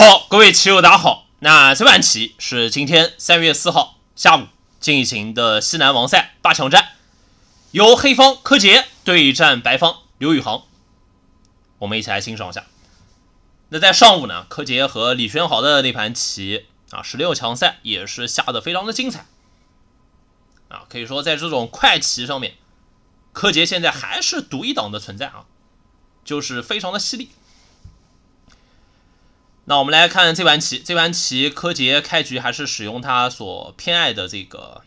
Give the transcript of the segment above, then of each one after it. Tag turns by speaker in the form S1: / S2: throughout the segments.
S1: 好，各位棋友，大家好。那这盘棋是今天三月四号下午进行的西南王赛八强战，由黑方柯洁对战白方刘宇航。我们一起来欣赏一下。那在上午呢，柯洁和李轩豪的那盘棋啊，十六强赛也是下的非常的精彩啊，可以说在这种快棋上面，柯洁现在还是独一档的存在啊，就是非常的犀利。那我们来看这盘棋，这盘棋柯洁开局还是使用他所偏爱的这个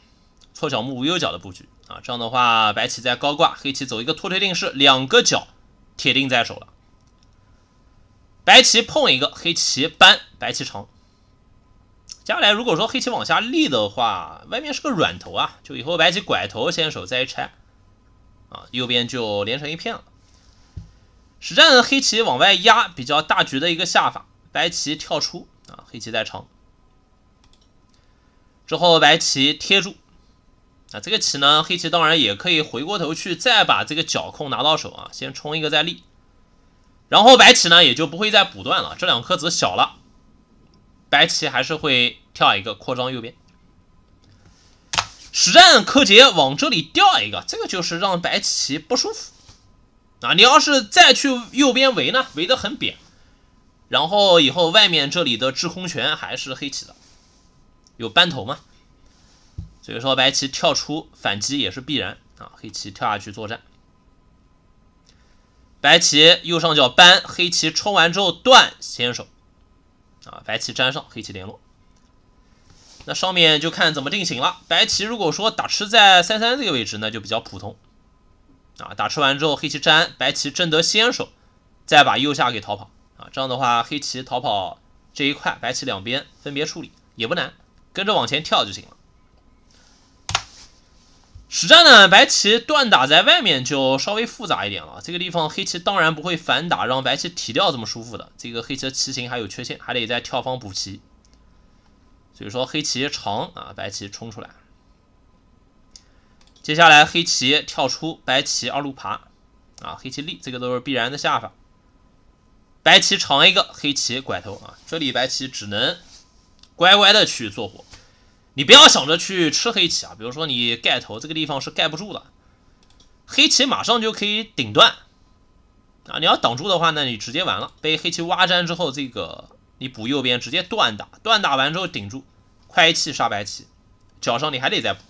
S1: 错角木无忧角的布局啊，这样的话白棋在高挂，黑棋走一个拖车定式，两个角铁定在手了。白棋碰一个，黑棋扳，白棋长。接下来如果说黑棋往下立的话，外面是个软头啊，就以后白棋拐头先手再一拆啊，右边就连成一片了。实战黑棋往外压，比较大局的一个下法。白棋跳出啊，黑棋在长之后，白棋贴住啊，这个棋呢，黑棋当然也可以回过头去，再把这个角控拿到手啊，先冲一个再立，然后白棋呢也就不会再补断了，这两颗子小了，白棋还是会跳一个扩张右边。实战柯洁往这里掉一个，这个就是让白棋不舒服啊，你要是再去右边围呢，围的很扁。然后以后外面这里的制空权还是黑棋的，有扳头嘛？所以说白棋跳出反击也是必然啊。黑棋跳下去作战，白棋右上角扳，黑棋冲完之后断先手，啊，白棋粘上，黑棋联络。那上面就看怎么定型了。白棋如果说打吃在三三这个位置呢，就比较普通，啊，打吃完之后黑棋粘，白棋争得先手，再把右下给逃跑。这样的话，黑棋逃跑这一块，白棋两边分别处理也不难，跟着往前跳就行了。实战呢，白棋断打在外面就稍微复杂一点了。这个地方黑棋当然不会反打，让白棋提掉这么舒服的。这个黑棋的棋形还有缺陷，还得在跳方补棋。所以说黑棋长啊，白棋冲出来。接下来黑棋跳出，白棋二路爬啊，黑棋立，这个都是必然的下法。白棋长一个，黑棋拐头啊！这里白棋只能乖乖的去做活，你不要想着去吃黑棋啊！比如说你盖头这个地方是盖不住的，黑棋马上就可以顶断啊！你要挡住的话呢，你直接完了，被黑棋挖粘之后，这个你补右边直接断打，断打完之后顶住，快气杀白棋，脚上你还得再补。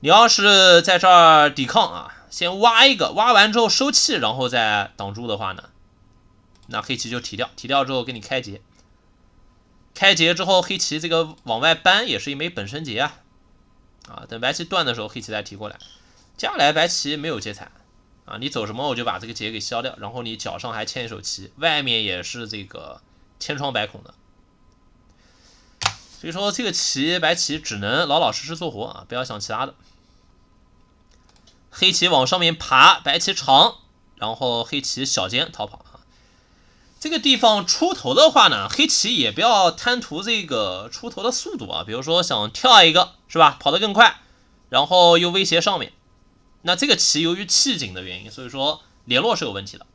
S1: 你要是在这儿抵抗啊，先挖一个，挖完之后收气，然后再挡住的话呢？那黑棋就提掉，提掉之后给你开劫，开劫之后黑棋这个往外搬也是一枚本身劫啊，啊，等白棋断的时候黑棋再提过来。接下来白棋没有劫材啊，你走什么我就把这个劫给消掉，然后你脚上还欠一手棋，外面也是这个千疮百孔的，所以说这个棋白棋只能老老实实做活啊，不要想其他的。黑棋往上面爬，白棋长，然后黑棋小尖逃跑。这个地方出头的话呢，黑棋也不要贪图这个出头的速度啊，比如说想跳一个，是吧？跑得更快，然后又威胁上面。那这个棋由于气紧的原因，所以说联络是有问题的。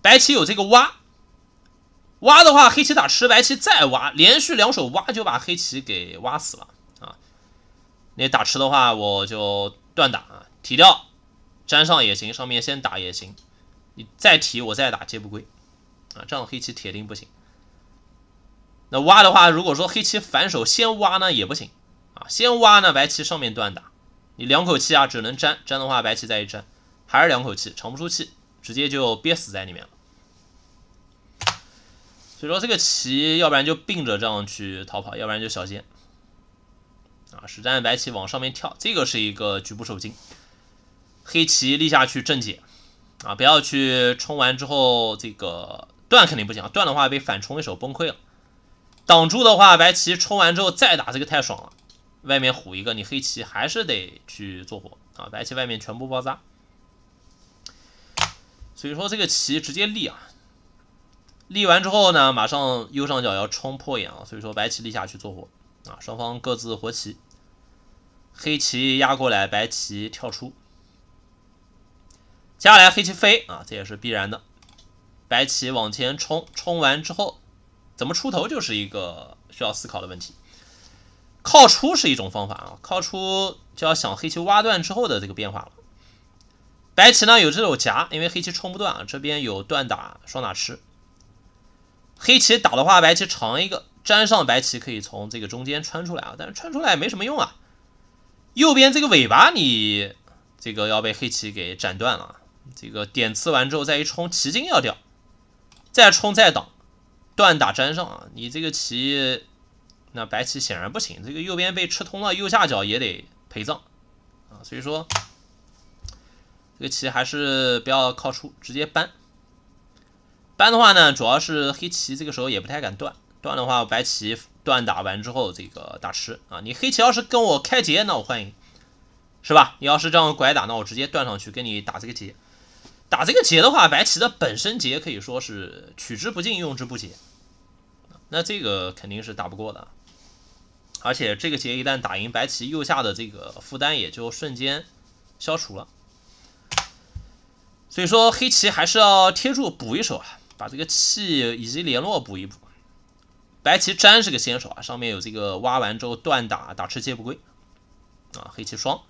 S1: 白棋有这个挖，挖的话黑棋打吃，白棋再挖，连续两手挖就把黑棋给挖死了啊。你打吃的话，我就断打啊，提掉，粘上也行，上面先打也行。你再提，我再打，皆不归。这样黑棋铁定不行。那挖的话，如果说黑棋反手先挖呢也不行啊，先挖呢白棋上面断打，你两口气啊只能粘，粘的话白棋再一粘，还是两口气，长不出气，直接就憋死在里面了。所以说这个棋要不然就并着这样去逃跑，要不然就小尖。啊，实战白棋往上面跳，这个是一个局部受惊。黑棋立下去正解啊，不要去冲完之后这个。断肯定不行，断的话被反冲一手崩溃了。挡住的话，白棋冲完之后再打这个太爽了。外面虎一个，你黑棋还是得去做活啊。白棋外面全部包扎，所以说这个棋直接立啊。立完之后呢，马上右上角要冲破眼啊，所以说白棋立下去做活啊。双方各自活棋，黑棋压过来，白棋跳出。接下来黑棋飞啊，这也是必然的。白棋往前冲，冲完之后怎么出头就是一个需要思考的问题。靠出是一种方法啊，靠出就要想黑棋挖断之后的这个变化了。白棋呢有这种夹，因为黑棋冲不断啊，这边有断打双打吃。黑棋打的话，白棋长一个，粘上白棋可以从这个中间穿出来啊，但是穿出来也没什么用啊。右边这个尾巴你这个要被黑棋给斩断了，这个点刺完之后再一冲，棋筋要掉。再冲再挡，断打粘上，啊！你这个棋那白棋显然不行，这个右边被吃通了，右下角也得陪葬啊，所以说这个棋还是不要靠出，直接搬。搬的话呢，主要是黑棋这个时候也不太敢断，断的话白棋断打完之后这个打吃啊，你黑棋要是跟我开劫，那我欢迎，是吧？你要是这样拐打，那我直接断上去跟你打这个劫。打这个劫的话，白棋的本身劫可以说是取之不尽用之不竭，那这个肯定是打不过的。而且这个劫一旦打赢，白棋右下的这个负担也就瞬间消除了。所以说黑棋还是要贴住补一手啊，把这个气以及联络补一补。白棋粘是个先手啊，上面有这个挖完之后断打打吃皆不归啊。黑棋双，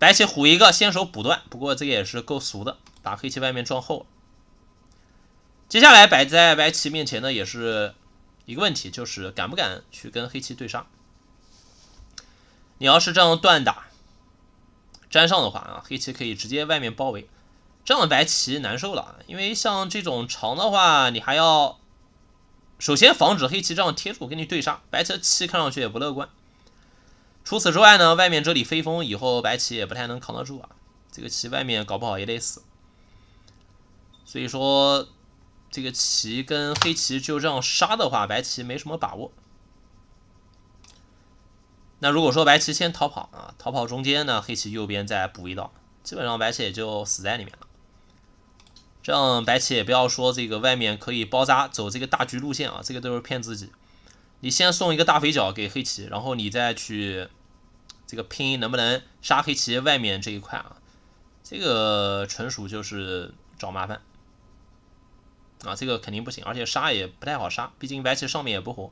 S1: 白棋虎一个先手补断，不过这个也是够俗的。打黑棋外面撞后。接下来摆在白棋面前呢，也是一个问题，就是敢不敢去跟黑棋对杀？你要是这样断打粘上的话啊，黑棋可以直接外面包围，这样白棋难受了。因为像这种长的话，你还要首先防止黑棋这样贴住跟你对杀。白车七看上去也不乐观。除此之外呢，外面这里飞风以后白棋也不太能扛得住啊，这个棋外面搞不好也得死。所以说，这个棋跟黑棋就这样杀的话，白棋没什么把握。那如果说白棋先逃跑啊，逃跑中间呢，黑棋右边再补一刀，基本上白棋也就死在里面了。这样白棋也不要说这个外面可以包扎，走这个大局路线啊，这个都是骗自己。你先送一个大肥脚给黑棋，然后你再去这个拼，能不能杀黑棋外面这一块啊？这个纯属就是找麻烦。啊，这个肯定不行，而且杀也不太好杀，毕竟白棋上面也不活。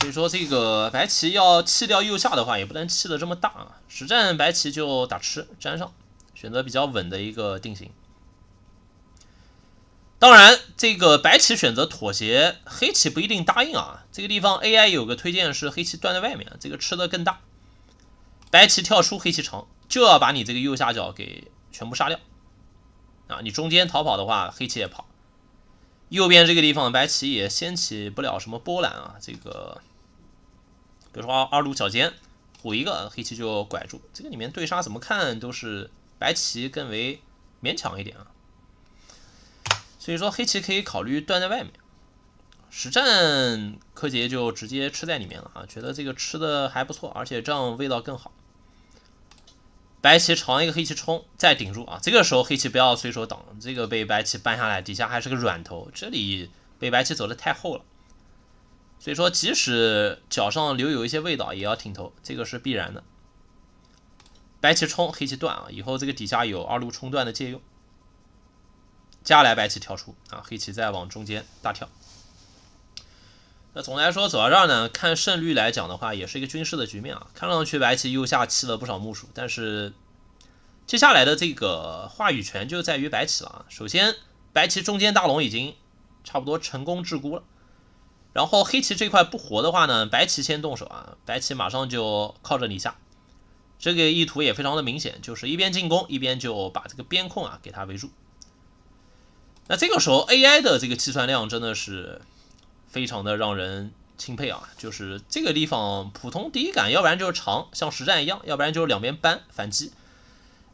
S1: 所以说这个白棋要弃掉右下的话，也不能弃的这么大啊。实战白棋就打吃粘上，选择比较稳的一个定型。当然，这个白棋选择妥协，黑棋不一定答应啊。这个地方 AI 有个推荐是黑棋断在外面，这个吃的更大。白棋跳出黑棋城，就要把你这个右下角给全部杀掉。啊，你中间逃跑的话，黑棋也跑。右边这个地方白棋也掀起不了什么波澜啊，这个比如说二二路小尖虎一个黑棋就拐住，这个里面对杀怎么看都是白棋更为勉强一点啊，所以说黑棋可以考虑断在外面。实战柯洁就直接吃在里面了啊，觉得这个吃的还不错，而且这样味道更好。白棋长一个黑棋冲，再顶住啊！这个时候黑棋不要随手挡，这个被白棋扳下来，底下还是个软头，这里被白棋走的太厚了。所以说，即使脚上留有一些味道，也要挺头，这个是必然的。白棋冲，黑棋断啊！以后这个底下有二路冲断的借用。接下来白棋跳出啊，黑棋再往中间大跳。那总的来说走到这儿呢，看胜率来讲的话，也是一个军事的局面啊。看上去白棋又下弃了不少目数，但是接下来的这个话语权就在于白棋了啊。首先，白棋中间大龙已经差不多成功制孤了，然后黑棋这块不活的话呢，白棋先动手啊。白棋马上就靠着你下，这个意图也非常的明显，就是一边进攻一边就把这个边控啊给他围住。那这个时候 AI 的这个计算量真的是。非常的让人钦佩啊！就是这个地方，普通第一感，要不然就是长，像实战一样，要不然就是两边搬反击。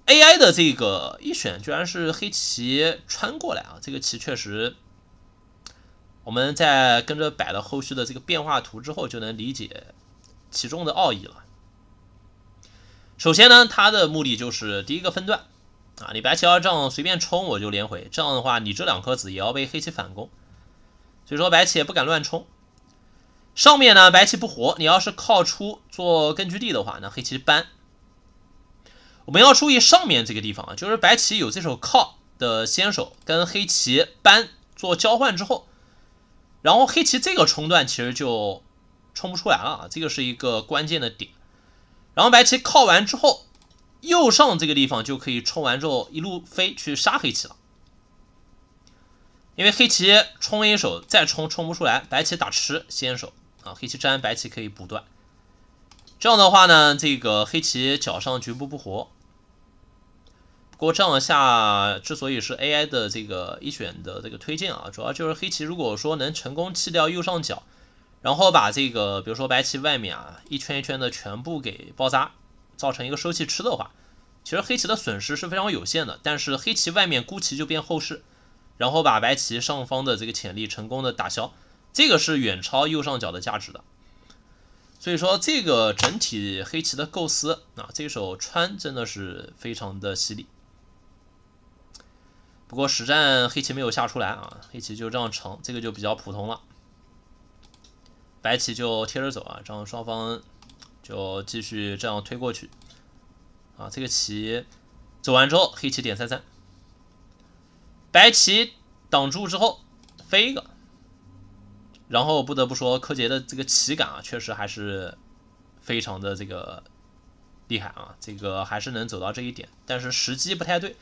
S1: AI 的这个一选，居然是黑棋穿过来啊！这个棋确实，我们在跟着摆了后续的这个变化图之后，就能理解其中的奥义了。首先呢，它的目的就是第一个分段啊！你白棋要这样随便冲，我就连回。这样的话，你这两颗子也要被黑棋反攻。所以说白棋也不敢乱冲，上面呢白棋不活，你要是靠出做根据地的话，那黑棋搬。我们要注意上面这个地方啊，就是白棋有这手靠的先手，跟黑棋搬做交换之后，然后黑棋这个冲段其实就冲不出来了啊，这个是一个关键的点。然后白棋靠完之后，右上这个地方就可以冲完之后一路飞去杀黑棋了。因为黑棋冲一手再冲冲不出来，白棋打吃先手啊，黑棋粘白棋可以补断。这样的话呢，这个黑棋脚上局部不活。不过这样下，之所以是 AI 的这个一选的这个推荐啊，主要就是黑棋如果说能成功弃掉右上角，然后把这个比如说白棋外面啊一圈一圈的全部给包扎，造成一个收气吃的话，其实黑棋的损失是非常有限的。但是黑棋外面孤棋就变后势。然后把白棋上方的这个潜力成功的打消，这个是远超右上角的价值的。所以说这个整体黑棋的构思啊，这一手穿真的是非常的犀利。不过实战黑棋没有下出来啊，黑棋就这样成，这个就比较普通了。白棋就贴着走啊，这样双方就继续这样推过去啊。这个棋走完之后，黑棋点三三。白棋挡住之后飞一个，然后不得不说柯洁的这个棋感啊，确实还是非常的这个厉害啊，这个还是能走到这一点，但是时机不太对。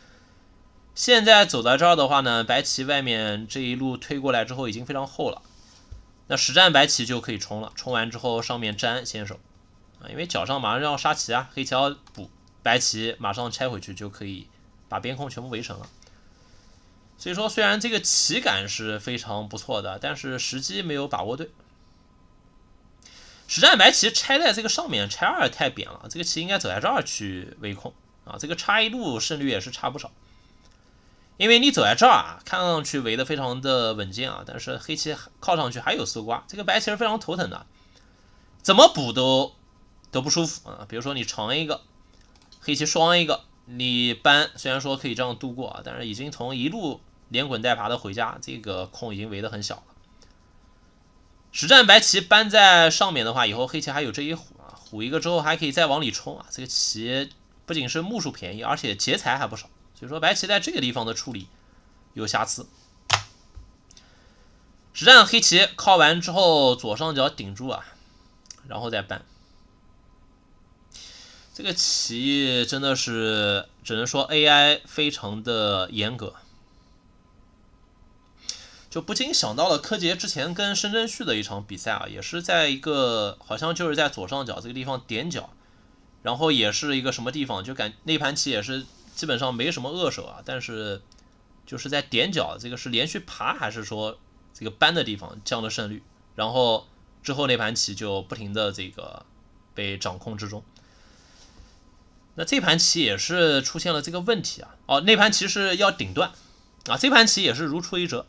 S1: 现在走到这儿的话呢，白棋外面这一路推过来之后已经非常厚了，那实战白棋就可以冲了，冲完之后上面粘先手啊，因为脚上马上要杀棋啊，黑棋要补，白棋马上拆回去就可以把边空全部围成了。所以说，虽然这个起感是非常不错的，但是时机没有把握对。实战白棋拆在这个上面拆二太扁了，这个棋应该走在这儿去围控啊。这个差一路胜率也是差不少，因为你走在这儿啊，看上去围的非常的稳健啊，但是黑棋靠上去还有搜刮，这个白棋是非常头疼的，怎么补都都不舒服啊。比如说你长一个，黑棋双一个。你搬虽然说可以这样度过啊，但是已经从一路连滚带爬的回家，这个空已经围得很小了。实战白棋搬在上面的话，以后黑棋还有这一虎啊，虎一个之后还可以再往里冲啊。这个棋不仅是目数便宜，而且劫财还不少，所以说白棋在这个地方的处理有瑕疵。实战黑棋靠完之后，左上角顶住啊，然后再搬。这个棋真的是只能说 AI 非常的严格，就不禁想到了柯洁之前跟申真旭的一场比赛啊，也是在一个好像就是在左上角这个地方点脚，然后也是一个什么地方，就感那盘棋也是基本上没什么恶手啊，但是就是在点脚这个是连续爬还是说这个搬的地方降了胜率，然后之后那盘棋就不停的这个被掌控之中。那这盘棋也是出现了这个问题啊！哦，那盘棋是要顶断，啊，这盘棋也是如出一辙。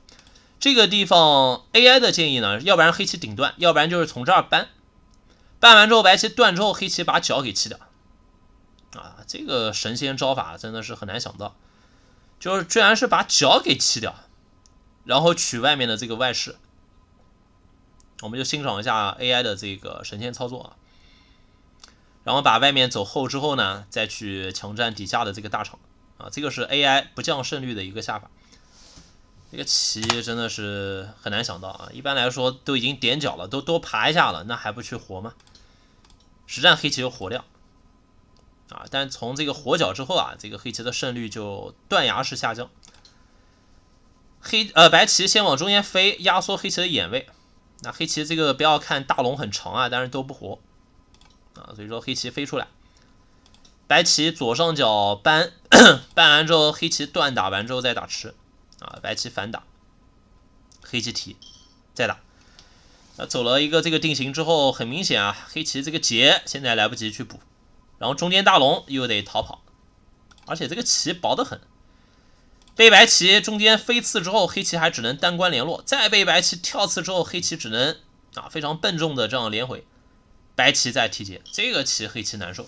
S1: 这个地方 AI 的建议呢，要不然黑棋顶断，要不然就是从这儿搬，搬完之后白棋断之后，黑棋把角给弃掉。啊，这个神仙招法真的是很难想到，就是居然是把角给弃掉，然后取外面的这个外势。我们就欣赏一下 AI 的这个神仙操作啊！然后把外面走后之后呢，再去强占底下的这个大场啊，这个是 AI 不降胜率的一个下法。这个棋真的是很难想到啊，一般来说都已经点脚了，都都爬一下了，那还不去活吗？实战黑棋有活量啊，但从这个活脚之后啊，这个黑棋的胜率就断崖式下降。黑呃白棋先往中间飞，压缩黑棋的眼位。那黑棋这个不要看大龙很长啊，但是都不活。啊，所以说黑棋飞出来，白棋左上角搬，搬 完之后黑棋断打完之后再打吃，啊，白棋反打，黑棋提，再打，那走了一个这个定型之后，很明显啊，黑棋这个劫现在来不及去补，然后中间大龙又得逃跑，而且这个棋薄得很，被白棋中间飞刺之后，黑棋还只能单关联络，再被白棋跳刺之后，黑棋只能啊非常笨重的这样连回。白棋再提劫，这个棋黑棋难受，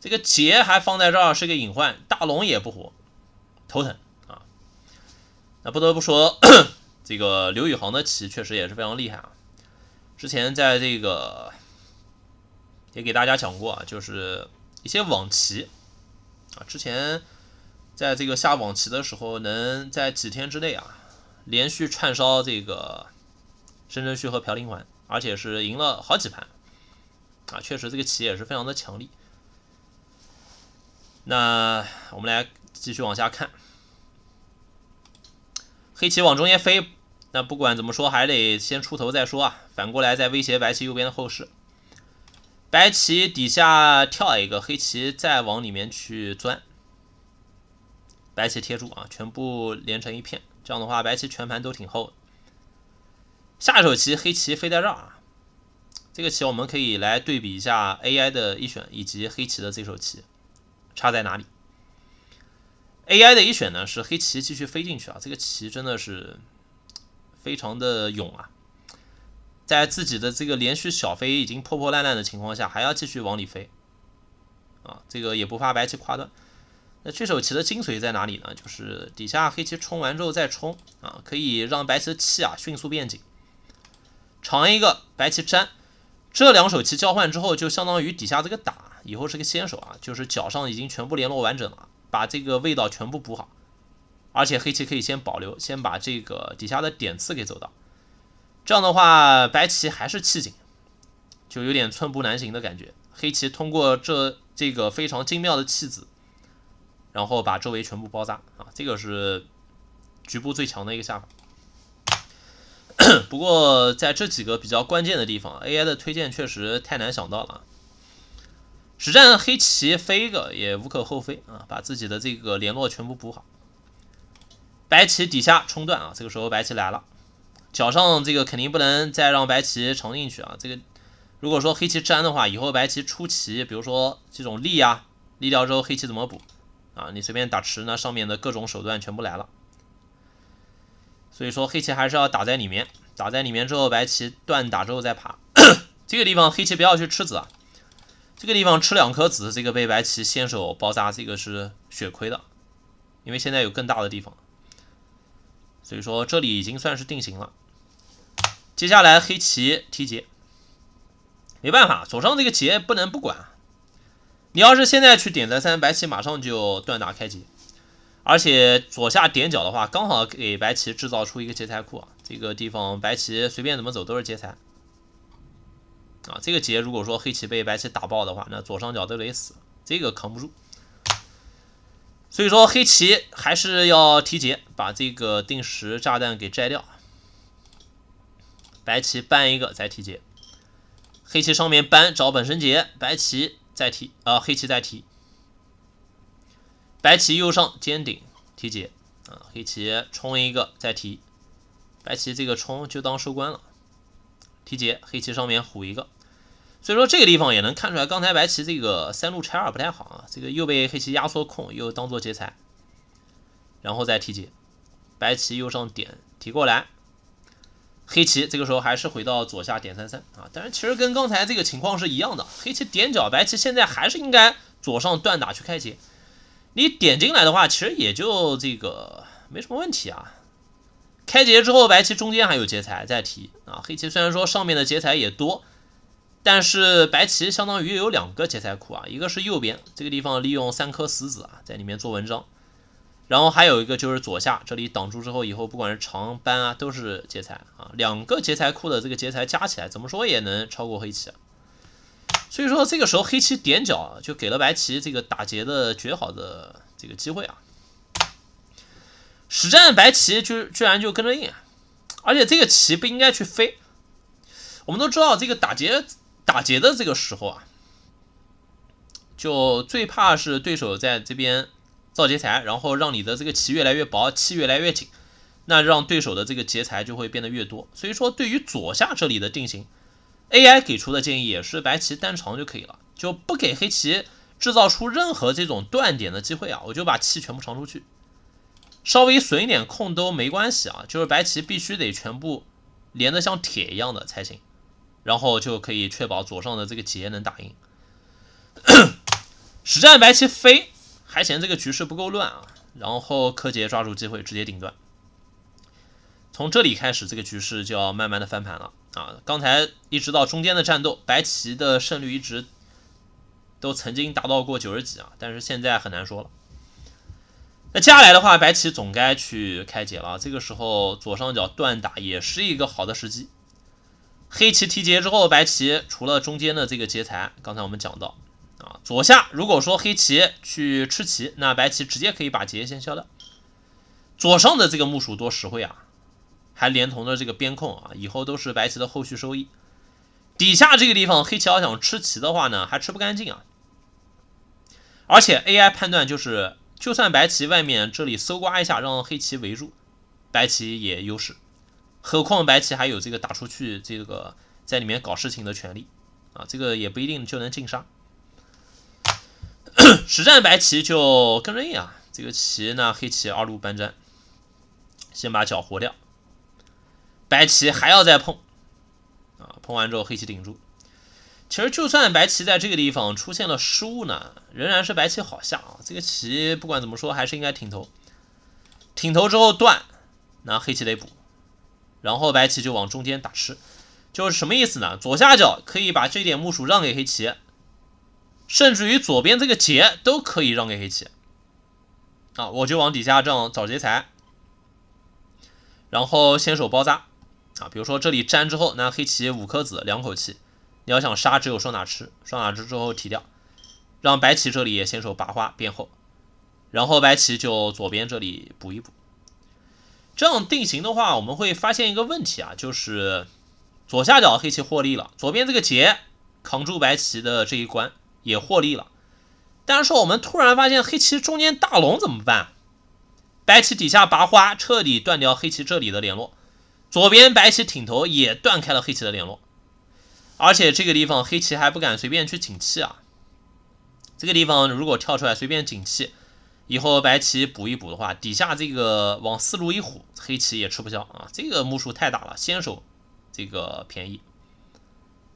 S1: 这个劫还放在这儿是个隐患，大龙也不活，头疼啊！那不得不说，这个刘宇航的棋确实也是非常厉害啊！之前在这个也给大家讲过啊，就是一些网棋啊，之前在这个下网棋的时候，能在几天之内啊，连续串烧这个申真谞和朴廷桓，而且是赢了好几盘。啊，确实这个棋也是非常的强力。那我们来继续往下看，黑棋往中间飞，那不管怎么说，还得先出头再说啊。反过来再威胁白棋右边的后势，白棋底下跳一个，黑棋再往里面去钻，白棋贴住啊，全部连成一片。这样的话，白棋全盘都挺厚的。下一手棋，黑棋在这儿啊。这个棋我们可以来对比一下 AI 的一选以及黑棋的这手棋，差在哪里？AI 的一选呢是黑棋继续飞进去啊，这个棋真的是非常的勇啊，在自己的这个连续小飞已经破破烂烂的情况下，还要继续往里飞啊，这个也不怕白棋夸断。那这手棋的精髓在哪里呢？就是底下黑棋冲完之后再冲啊，可以让白棋的气啊迅速变紧，长一个白棋粘。这两手棋交换之后，就相当于底下这个打以后是个先手啊，就是脚上已经全部联络完整了，把这个味道全部补好，而且黑棋可以先保留，先把这个底下的点刺给走到，这样的话白棋还是气紧，就有点寸步难行的感觉。黑棋通过这这个非常精妙的弃子，然后把周围全部包扎啊，这个是局部最强的一个下法。不过，在这几个比较关键的地方，AI 的推荐确实太难想到了。实战黑棋飞一个也无可厚非啊，把自己的这个联络全部补好。白棋底下冲断啊，这个时候白棋来了，脚上这个肯定不能再让白棋长进去啊。这个如果说黑棋粘的话，以后白棋出棋，比如说这种力啊，力掉之后黑棋怎么补啊？你随便打吃，那上面的各种手段全部来了。所以说黑棋还是要打在里面，打在里面之后，白棋断打之后再爬。这个地方黑棋不要去吃子啊，这个地方吃两颗子，这个被白棋先手包扎，这个是血亏的。因为现在有更大的地方，所以说这里已经算是定型了。接下来黑棋提劫，没办法，手上这个劫不能不管。你要是现在去点在三，白棋马上就断打开劫。而且左下点角的话，刚好给白棋制造出一个劫财库啊！这个地方白棋随便怎么走都是劫财啊！这个劫如果说黑棋被白棋打爆的话，那左上角都得死，这个扛不住。所以说黑棋还是要提劫，把这个定时炸弹给摘掉。白棋搬一个再提劫，黑棋上面搬找本身劫，白棋再提啊，黑棋再提。白棋右上尖顶提劫啊，黑棋冲一个再提，白棋这个冲就当收官了，提劫，黑棋上面虎一个，所以说这个地方也能看出来，刚才白棋这个三路拆二不太好啊，这个又被黑棋压缩控，又当做劫材，然后再提劫，白棋右上点提过来，黑棋这个时候还是回到左下点三三啊，但是其实跟刚才这个情况是一样的，黑棋点角，白棋现在还是应该左上断打去开劫。你点进来的话，其实也就这个没什么问题啊。开劫之后，白棋中间还有劫财在提啊。黑棋虽然说上面的劫财也多，但是白棋相当于有两个劫财库啊，一个是右边这个地方利用三颗死子啊在里面做文章，然后还有一个就是左下这里挡住之后以后不管是长搬啊都是劫财啊。两个劫财库的这个劫财加起来，怎么说也能超过黑棋。啊。所以说这个时候黑棋点角就给了白棋这个打劫的绝好的这个机会啊！实战白棋居居然就跟着应，而且这个棋不应该去飞。我们都知道，这个打劫打劫的这个时候啊，就最怕是对手在这边造劫材，然后让你的这个棋越来越薄，气越来越紧，那让对手的这个劫材就会变得越多。所以说，对于左下这里的定型。AI 给出的建议也是白棋单长就可以了，就不给黑棋制造出任何这种断点的机会啊！我就把气全部长出去，稍微损一点空都没关系啊！就是白棋必须得全部连得像铁一样的才行，然后就可以确保左上的这个劫能打赢。实战白棋飞还嫌这个局势不够乱啊，然后柯洁抓住机会直接顶断，从这里开始这个局势就要慢慢的翻盘了。啊，刚才一直到中间的战斗，白棋的胜率一直都曾经达到过九十几啊，但是现在很难说了。那接下来的话，白棋总该去开劫了。这个时候，左上角断打也是一个好的时机。黑棋提劫之后，白棋除了中间的这个劫材，刚才我们讲到啊，左下如果说黑棋去吃棋，那白棋直接可以把劫先消掉。左上的这个木薯多实惠啊！还连同着这个边控啊，以后都是白棋的后续收益。底下这个地方黑棋要想吃棋的话呢，还吃不干净啊。而且 AI 判断就是，就算白棋外面这里搜刮一下，让黑棋围住，白棋也优势。何况白棋还有这个打出去，这个在里面搞事情的权利啊，这个也不一定就能进杀。实战白棋就跟人一啊，这个棋呢，黑棋二路搬砖，先把脚活掉。白棋还要再碰啊，碰完之后黑棋顶住。其实就算白棋在这个地方出现了失误呢，仍然是白棋好下啊。这个棋不管怎么说还是应该挺头，挺头之后断，拿黑棋得补，然后白棋就往中间打吃，就是什么意思呢？左下角可以把这点木薯让给黑棋，甚至于左边这个劫都可以让给黑棋啊。我就往底下这样找劫财，然后先手包扎。啊，比如说这里粘之后，那黑棋五颗子两口气，你要想杀，只有双哪吃，双哪吃之后提掉，让白棋这里也先手拔花变后，然后白棋就左边这里补一补，这样定型的话，我们会发现一个问题啊，就是左下角黑棋获利了，左边这个劫扛住白棋的这一关也获利了，但是我们突然发现黑棋中间大龙怎么办？白棋底下拔花，彻底断掉黑棋这里的联络。左边白棋挺头也断开了黑棋的联络，而且这个地方黑棋还不敢随便去紧气啊。这个地方如果跳出来随便紧气，以后白棋补一补的话，底下这个往四路一虎，黑棋也吃不消啊。这个目数太大了，先手这个便宜，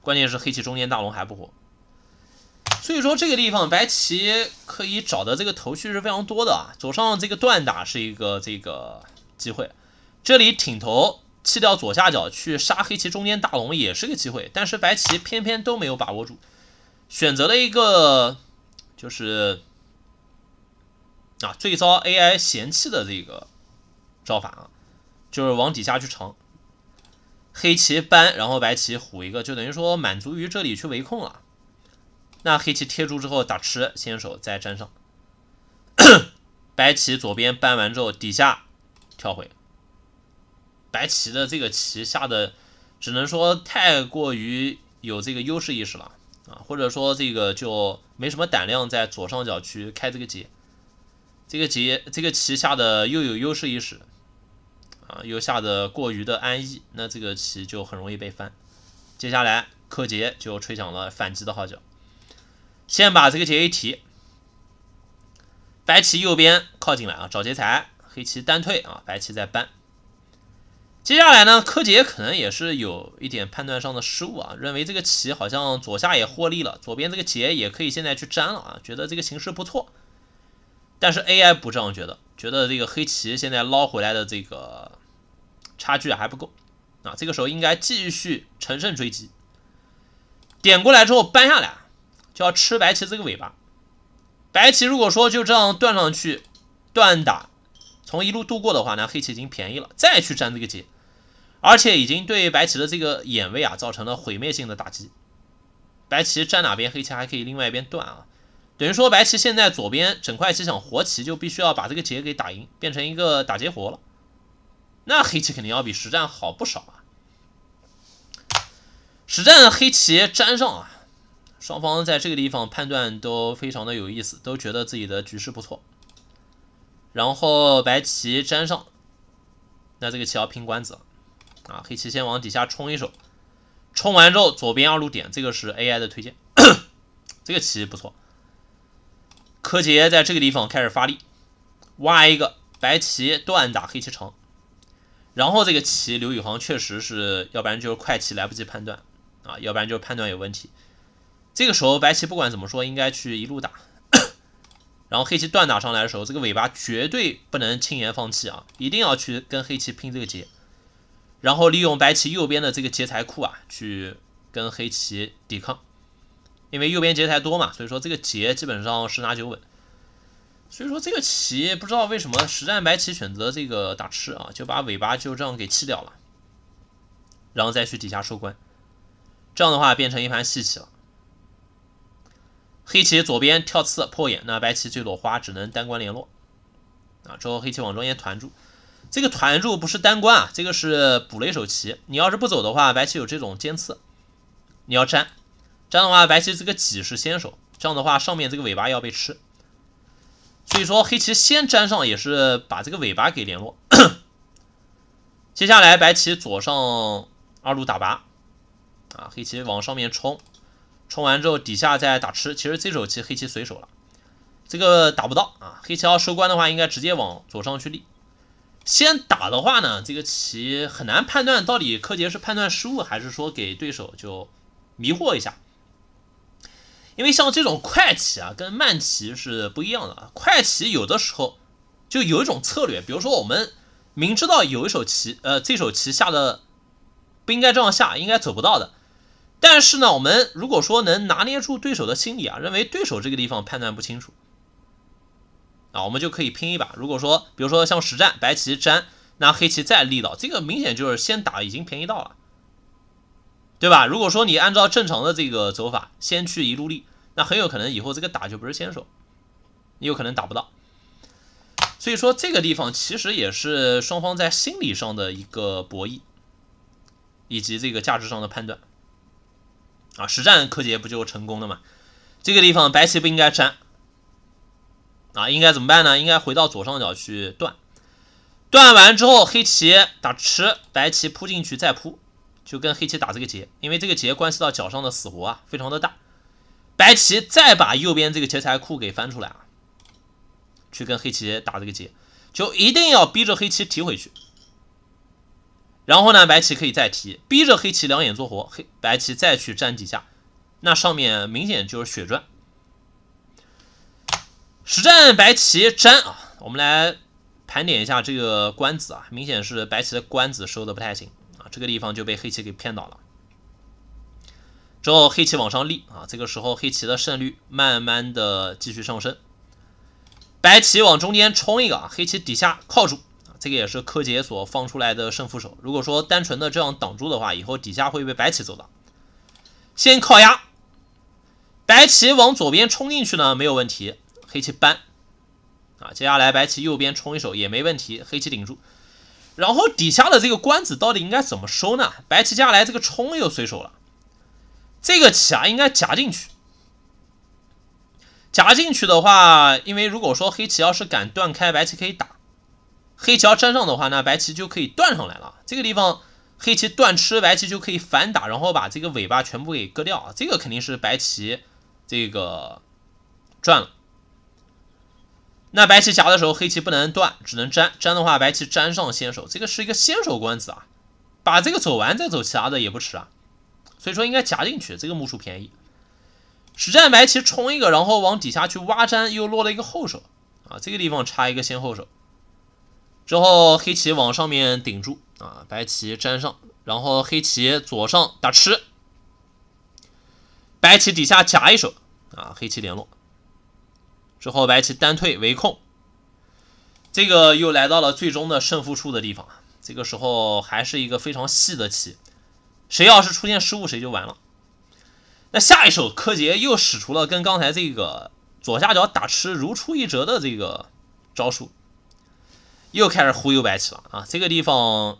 S1: 关键是黑棋中间大龙还不活，所以说这个地方白棋可以找的这个头绪是非常多的啊。左上这个断打是一个这个机会，这里挺头。弃掉左下角去杀黑棋中间大龙也是个机会，但是白棋偏偏都没有把握住，选择了一个就是啊最遭 AI 嫌弃的这个招法啊，就是往底下去藏，黑棋搬，然后白棋虎一个，就等于说满足于这里去围控了。那黑棋贴住之后打吃，先手再粘上。白棋左边搬完之后，底下跳回。白棋的这个棋下的，只能说太过于有这个优势意识了啊，或者说这个就没什么胆量在左上角去开这个劫，这个劫这个棋下的又有优势意识啊，又下的过于的安逸，那这个棋就很容易被翻。接下来柯洁就吹响了反击的号角，先把这个劫一提，白棋右边靠进来啊，找劫财，黑棋单退啊，白棋再搬。接下来呢？柯洁可能也是有一点判断上的失误啊，认为这个棋好像左下也获利了，左边这个劫也可以现在去粘了啊，觉得这个形势不错。但是 AI 不这样觉得，觉得这个黑棋现在捞回来的这个差距还不够啊，这个时候应该继续乘胜追击，点过来之后搬下来就要吃白棋这个尾巴。白棋如果说就这样断上去，断打从一路度过的话，那黑棋已经便宜了，再去粘这个劫。而且已经对白棋的这个眼位啊造成了毁灭性的打击，白棋粘哪边，黑棋还可以另外一边断啊，等于说白棋现在左边整块棋想活棋，就必须要把这个劫给打赢，变成一个打劫活了，那黑棋肯定要比实战好不少啊。实战黑棋粘上啊，双方在这个地方判断都非常的有意思，都觉得自己的局势不错，然后白棋粘上，那这个棋要拼官子。了。啊，黑棋先往底下冲一手，冲完之后左边二路点，这个是 AI 的推荐，这个棋不错。柯洁在这个地方开始发力，挖一个白棋断打黑棋长，然后这个棋刘宇航确实是要不然就是快棋来不及判断啊，要不然就是判断有问题。这个时候白棋不管怎么说应该去一路打，然后黑棋断打上来的时候，这个尾巴绝对不能轻言放弃啊，一定要去跟黑棋拼这个劫。然后利用白棋右边的这个劫材库啊，去跟黑棋抵抗，因为右边劫材多嘛，所以说这个劫基本上十拿九稳。所以说这个棋不知道为什么实战白棋选择这个打吃啊，就把尾巴就这样给弃掉了，然后再去底下收官，这样的话变成一盘细棋了。黑棋左边跳刺破眼，那白棋这朵花只能单关联络啊，之后黑棋往中间团住。这个团住不是单关啊，这个是补了一手棋。你要是不走的话，白棋有这种尖刺，你要粘。粘的话，白棋这个挤是先手，这样的话上面这个尾巴要被吃。所以说黑棋先粘上也是把这个尾巴给联络。接下来白棋左上二路打拔，啊，黑棋往上面冲，冲完之后底下再打吃。其实这手棋黑棋随手了，这个打不到啊。黑棋要收官的话，应该直接往左上去立。先打的话呢，这个棋很难判断到底柯洁是判断失误，还是说给对手就迷惑一下。因为像这种快棋啊，跟慢棋是不一样的啊。快棋有的时候就有一种策略，比如说我们明知道有一手棋，呃，这手棋下的不应该这样下，应该走不到的。但是呢，我们如果说能拿捏住对手的心理啊，认为对手这个地方判断不清楚。啊，我们就可以拼一把。如果说，比如说像实战白棋粘，那黑棋再立到，这个明显就是先打已经便宜到了，对吧？如果说你按照正常的这个走法，先去一路立，那很有可能以后这个打就不是先手，你有可能打不到。所以说这个地方其实也是双方在心理上的一个博弈，以及这个价值上的判断。啊，实战柯洁不就成功了吗？这个地方白棋不应该粘。啊，应该怎么办呢？应该回到左上角去断，断完之后黑棋打吃，白棋扑进去再扑，就跟黑棋打这个劫，因为这个劫关系到脚上的死活啊，非常的大。白棋再把右边这个劫材库给翻出来啊，去跟黑棋打这个劫，就一定要逼着黑棋提回去。然后呢，白棋可以再提，逼着黑棋两眼做活，黑白棋再去粘几下，那上面明显就是血赚。实战白棋粘啊，我们来盘点一下这个官子啊，明显是白棋的官子收的不太行啊，这个地方就被黑棋给骗到了。之后黑棋往上立啊，这个时候黑棋的胜率慢慢的继续上升。白棋往中间冲一个啊，黑棋底下靠住啊，这个也是柯洁所放出来的胜负手。如果说单纯的这样挡住的话，以后底下会被白棋走的。先靠压，白棋往左边冲进去呢，没有问题。黑棋搬啊，接下来白棋右边冲一手也没问题，黑棋顶住。然后底下的这个官子到底应该怎么收呢？白棋接下来这个冲又随手了。这个棋啊，应该夹进去。夹进去的话，因为如果说黑棋要是敢断开，白棋可以打；黑棋要粘上的话，那白棋就可以断上来了。这个地方黑棋断吃，白棋就可以反打，然后把这个尾巴全部给割掉。这个肯定是白棋这个赚了。那白棋夹的时候，黑棋不能断，只能粘。粘的话，白棋粘上先手，这个是一个先手官子啊。把这个走完再走其他的也不迟啊。所以说应该夹进去，这个目数便宜。实战白棋冲一个，然后往底下去挖粘，又落了一个后手啊。这个地方插一个先后手。之后黑棋往上面顶住啊，白棋粘上，然后黑棋左上打吃，白棋底下夹一手啊，黑棋联络。之后，白棋单退围控，这个又来到了最终的胜负处的地方。这个时候还是一个非常细的棋，谁要是出现失误，谁就完了。那下一手，柯洁又使出了跟刚才这个左下角打吃如出一辙的这个招数，又开始忽悠白棋了啊！这个地方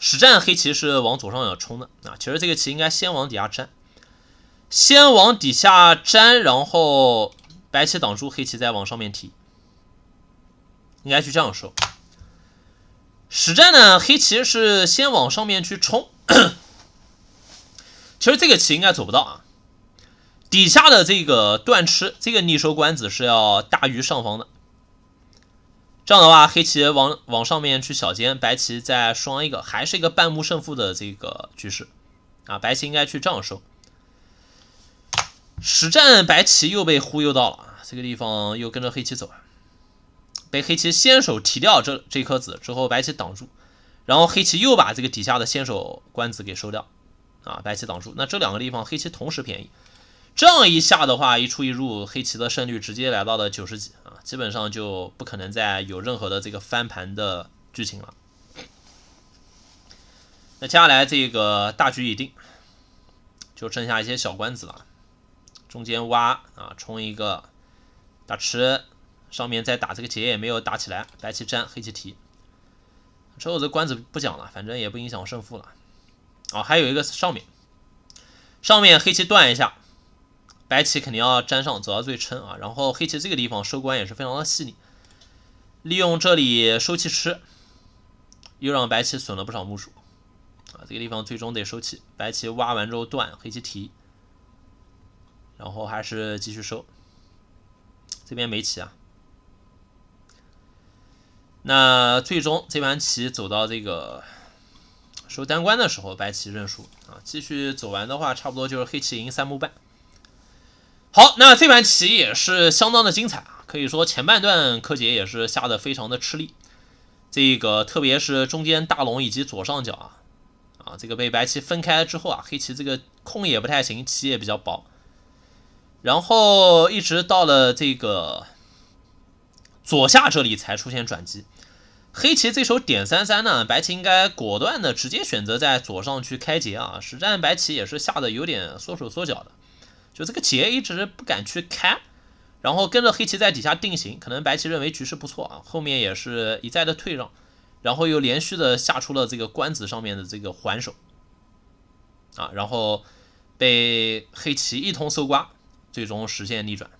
S1: 实战黑棋是往左上角冲的啊，其实这个棋应该先往底下粘。先往底下粘，然后白棋挡住黑棋再往上面提，应该去这样说。实战呢，黑棋是先往上面去冲，其实这个棋应该走不到啊。底下的这个断吃，这个逆收官子是要大于上方的。这样的话，黑棋往往上面去小尖，白棋再双一个，还是一个半目胜负的这个局势啊。白棋应该去这样收。实战白棋又被忽悠到了这个地方又跟着黑棋走了，被黑棋先手提掉这这颗子之后，白棋挡住，然后黑棋又把这个底下的先手官子给收掉，啊，白棋挡住，那这两个地方黑棋同时便宜，这样一下的话，一出一入，黑棋的胜率直接来到了九十几啊，基本上就不可能再有任何的这个翻盘的剧情了。那接下来这个大局已定，就剩下一些小官子了。中间挖啊，冲一个打吃，上面再打这个劫也没有打起来，白棋粘黑棋提，之后这关子不讲了，反正也不影响胜负了。啊，还有一个上面，上面黑棋断一下，白棋肯定要粘上，走到最撑啊。然后黑棋这个地方收官也是非常的细腻，利用这里收气吃，又让白棋损了不少目数啊。这个地方最终得收气，白棋挖完之后断，黑棋提。然后还是继续收，这边没棋啊。那最终这盘棋走到这个收单关的时候，白棋认输啊。继续走完的话，差不多就是黑棋赢三目半。好，那这盘棋也是相当的精彩啊，可以说前半段柯洁也是下的非常的吃力。这个特别是中间大龙以及左上角啊，啊这个被白棋分开之后啊，黑棋这个空也不太行，棋也比较薄。然后一直到了这个左下这里才出现转机，黑棋这手点三三呢，白棋应该果断的直接选择在左上去开劫啊。实战白棋也是下的有点缩手缩脚的，就这个劫一直不敢去开，然后跟着黑棋在底下定型。可能白棋认为局势不错啊，后面也是一再的退让，然后又连续的下出了这个官子上面的这个还手，啊，然后被黑棋一通搜刮。最终实现逆转。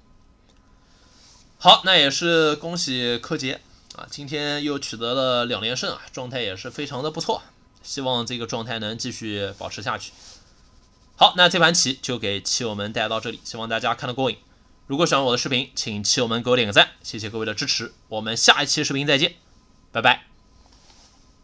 S1: 好，那也是恭喜柯洁啊，今天又取得了两连胜啊，状态也是非常的不错，希望这个状态能继续保持下去。好，那这盘棋就给棋友们带到这里，希望大家看得过瘾。如果喜欢我的视频，请棋友们给我点个赞，谢谢各位的支持。我们下一期视频再见，拜拜。